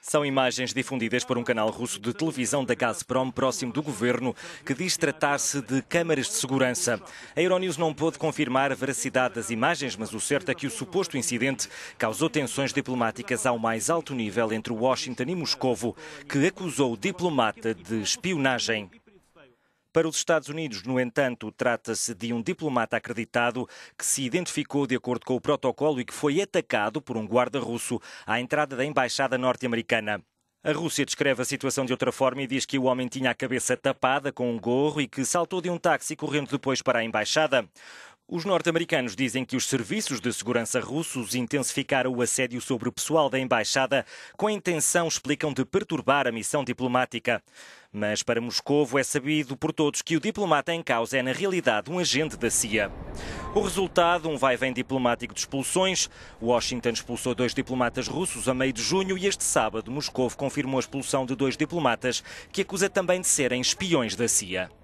São imagens difundidas por um canal russo de televisão da Gazprom, próximo do governo, que diz tratar-se de câmaras de segurança. A Euronews não pôde confirmar a veracidade das imagens, mas o certo é que o suposto incidente causou tensões diplomáticas ao mais alto nível entre Washington e Moscovo, que acusou o diplomata de espionagem. Para os Estados Unidos, no entanto, trata-se de um diplomata acreditado que se identificou de acordo com o protocolo e que foi atacado por um guarda russo à entrada da embaixada norte-americana. A Rússia descreve a situação de outra forma e diz que o homem tinha a cabeça tapada com um gorro e que saltou de um táxi correndo depois para a embaixada. Os norte-americanos dizem que os serviços de segurança russos intensificaram o assédio sobre o pessoal da embaixada com a intenção, explicam, de perturbar a missão diplomática. Mas para Moscovo é sabido por todos que o diplomata em causa é, na realidade, um agente da CIA. O resultado, um vai-vem diplomático de expulsões. Washington expulsou dois diplomatas russos a meio de junho e este sábado Moscovo confirmou a expulsão de dois diplomatas que acusa também de serem espiões da CIA.